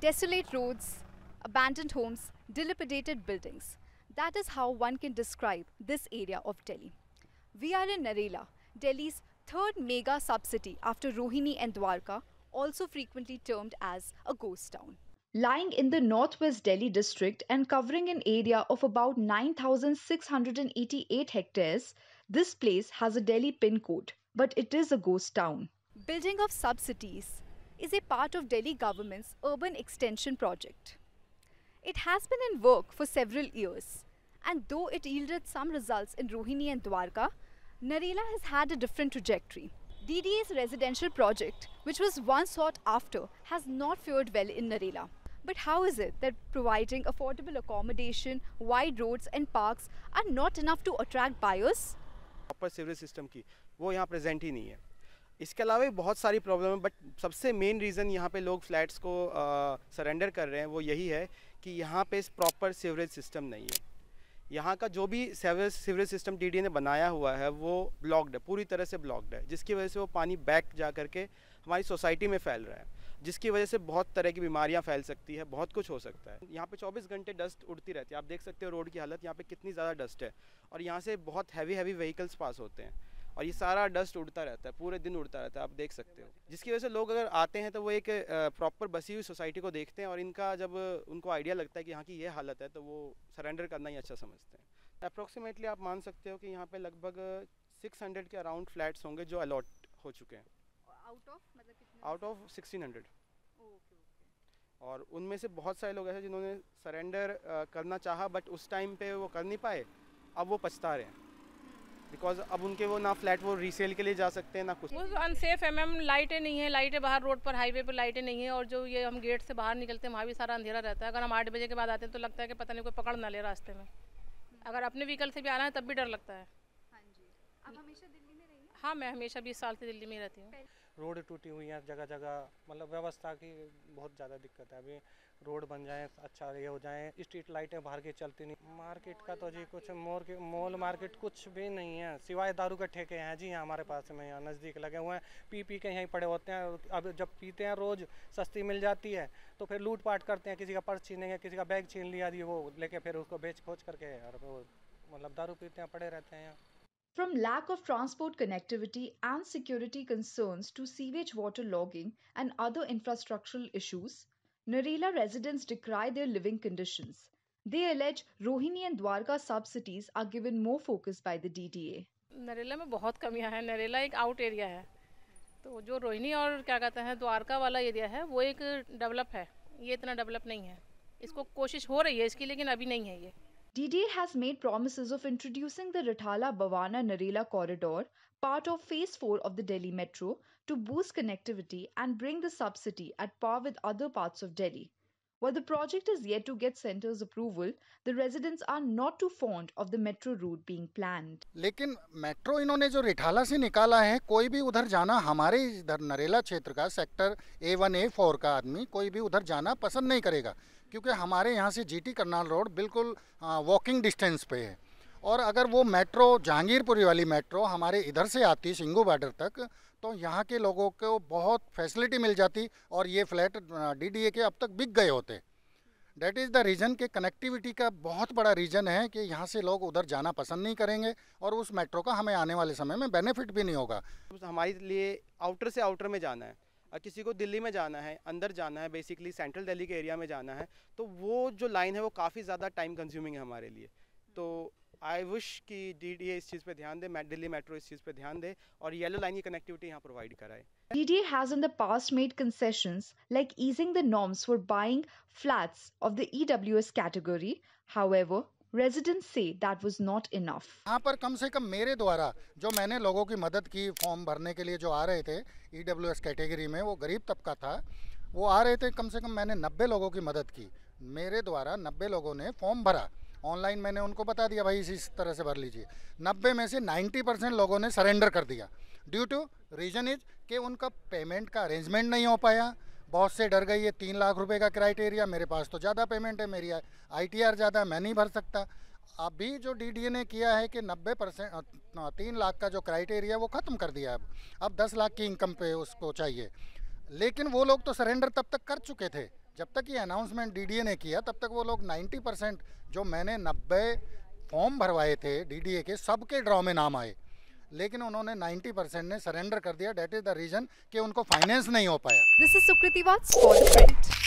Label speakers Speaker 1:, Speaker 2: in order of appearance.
Speaker 1: Desolate roads, abandoned homes, dilapidated buildings. That is how one can describe this area of Delhi. We are in Narela, Delhi's third mega sub-city after Rohini and Dwarka, also frequently termed as a ghost town. Lying in the northwest Delhi district and covering an area of about 9,688 hectares, this place has a Delhi pin code, but it is a ghost town. Building of sub-cities is a part of Delhi government's urban extension project. It has been in work for several years and though it yielded some results in Rohini and Dwarka, Narela has had a different trajectory. DDA's residential project, which was once sought after, has not fared well in Narela. But how is it that providing affordable accommodation, wide roads and parks are not enough to attract buyers?
Speaker 2: Upper sewerage system ki, wo yahan present hi nahi hai. इसके अलावा भी बहुत सारी problem है but सबसे main reason यहाँ पे लोग फ्लैट्स को सरेंडर कर रहे हैं वो यही है कि यहाँ पे प्रॉपर सीवरेज सिस्टम नहीं है यहाँ का जो भी सेवरेज सीवरेज सिस्टम टीडीए ने बनाया हुआ है वो ब्लॉक्ड है पूरी तरह से ब्लॉक्ड है जिसकी वजह से वो पानी बैक जा करके हमारी सोसाइटी में फैल रहा है जिसकी वजह से बहुत तरह की बीमारियाँ फैल सकती है बहुत कुछ हो सकता है यहाँ पे 24 घंटे डस्ट उड़ती रहती है आप देख सकते हो रोड की हालत यहाँ पे कितनी ज़्यादा डस्ट है और यहाँ से बहुत हैवी हैवी व्हीकल्स पास होते हैं और ये सारा डस्ट उड़ता रहता है पूरे दिन उड़ता रहता है आप देख सकते हो जिसकी वजह से लोग अगर आते हैं तो वो एक प्रॉपर बसी हुई सोसाइटी को देखते हैं और इनका जब उनको आइडिया लगता है कि यहाँ की ये हालत है तो वो सरेंडर करना ही अच्छा समझते हैं अप्रोक्सीमेटली आप मान सकते हो कि यहाँ पे लगभग 600 के अराउंड फ्लैट्स होंगे जो अलॉट हो चुके हैं
Speaker 1: आउट ऑफ मतलब आउट
Speaker 2: ऑफ और उनमें से बहुत सारे लोग ऐसे जिन्होंने सरेंडर करना चाहा बट उस टाइम पे वो कर नहीं पाए अब वो पछता रहे हैं बिकॉज अब उनके वो ना फ्लैट वो रीसेल के लिए जा सकते हैं ना कुछ
Speaker 3: अनसेफ है मैम लाइटें नहीं है लाइटें बाहर रोड पर हाईवे पर लाइटें नहीं है और जो ये हम गेट से बाहर निकलते हैं वहाँ भी सारा अंधेरा रहता है अगर हम आठ बजे के बाद आते हैं तो लगता है कि पता नहीं कोई पकड़ ना ले रास्ते में अगर अपने व्हीकल से भी आना है तब भी डर लगता है हाँ, हाँ मैं हमेशा बीस साल से दिल्ली में रहती हूँ
Speaker 2: रोड टूटी हुई है जगह जगह मतलब व्यवस्था की बहुत ज़्यादा दिक्कत है अभी रोड बन जाए अच्छा ये हो जाए स्ट्रीट लाइटें बाहर की चलती नहीं मार्केट का तो जी कुछ मोर के मॉल मार्केट कुछ भी नहीं है सिवाय दारू के ठेके हैं जी हमारे पास में यहाँ नज़दीक लगे हुए हैं पी पी के यहीं पड़े होते हैं अब जब पीते हैं रोज़ सस्ती मिल जाती है तो फिर लूटपाट करते हैं किसी का पर्स छीनेंगे किसी का बैग छीन लिया जी वो लेके फिर उसको बेच खोच करके और वो मतलब दारू पीते हैं पड़े रहते हैं यहाँ
Speaker 1: From lack of transport connectivity and security concerns to sewage water logging and other infrastructural issues, Narela residents decry their living conditions. They allege Rohini and Dwarka subsidies are given more focus by the DDA.
Speaker 3: Narela में बहुत कमियां हैं Narela एक out area है तो जो रोहिणी और क्या कहते हैं द्वारका वाला एरिया है वो एक डेवलप है ये इतना डेवलप नहीं है इसको कोशिश हो रही है इसकी लेकिन अभी नहीं है ये DDA has made
Speaker 1: promises of introducing the Ritala-Bhavana-Narela corridor, part of Phase 4 of the Delhi Metro, to boost connectivity and bring the sub-city at par with other parts of Delhi. While the project is yet to get center's approval, the residents are not too fond of the metro route being planned.
Speaker 4: लेकिन metro इन्होंने जो रिठाला से निकाला है कोई भी उधर जाना हमारे इधर नरेला क्षेत्र का sector A one A four का आदमी कोई भी उधर जाना पसंद नहीं करेगा क्योंकि हमारे यहाँ से जीटी करनाल रोड बिल्कुल वॉकिंग डिस्टेंस पे है और अगर वो मेट्रो जहांगीरपुरी वाली मेट्रो हमारे इधर से आती सिंगू बॉर्डर तक तो यहाँ के लोगों को बहुत फैसिलिटी मिल जाती और ये फ्लैट डीडीए के अब तक बिक गए होते डेट इज़ द रीज़न के कनेक्टिविटी का बहुत बड़ा रीज़न है कि यहाँ से लोग उधर जाना पसंद नहीं करेंगे और उस मेट्रो का हमें आने वाले समय में बेनिफिट भी नहीं होगा हमारे
Speaker 2: लिए आउटर से आउटर में जाना है और किसी को दिल्ली में जाना है अंदर जाना है बेसिकली सेंट्रल दिल्ली के एरिया में जाना है तो वो जो लाइन है वो काफ़ी ज़्यादा टाइम कंज्यूमिंग है हमारे लिए तो आई विश कि डी डी ए इस चीज़ पे ध्यान दे दिल्ली मेट्रो इस चीज़ पे ध्यान दे और येलो लाइन की कनेक्टिविटी यहाँ प्रोवाइड कराए
Speaker 1: DDA has in the past made concessions like easing the norms for buying flats of the EWS category. However, residents say that was not enough.
Speaker 4: यहाँ पर कम से कम मेरे द्वारा जो मैंने लोगों की मदद की फॉर्म भरने के लिए जो आ रहे थे EWS कैटेगरी में वो गरीब तबका था वो आ रहे थे कम से कम मैंने 90 लोगों की मदद की मेरे द्वारा 90 लोगों ने फॉर्म भरा ऑनलाइन मैंने उनको बता दिया भाई इस तरह से भर लीजिए नब्बे में से नाइन्टी परसेंट लोगों ने सरेंडर कर दिया ड्यू टू रीज़न इज कि उनका पेमेंट का अरेंजमेंट नहीं हो पाया बहुत से डर गई है तीन लाख रुपए का क्राइटेरिया मेरे पास तो ज़्यादा पेमेंट है मेरी आईटीआर ज़्यादा मैं नहीं भर सकता अभी जो डीडीए ने किया है कि 90 परसेंट तीन लाख का जो क्राइटेरिया वो ख़त्म कर दिया अब अब दस लाख की इनकम पे उसको चाहिए लेकिन वो लोग तो सरेंडर तब तक कर चुके थे जब तक ये अनाउंसमेंट डीडीए ने किया तब तक वो लोग 90 परसेंट जो मैंने 90 फॉर्म भरवाए थे डीडीए के सबके ड्रॉ में नाम आए लेकिन उन्होंने 90 परसेंट ने सरेंडर कर दिया डेट इज द रीजन कि उनको फाइनेंस नहीं हो पाया this is Sukriti for the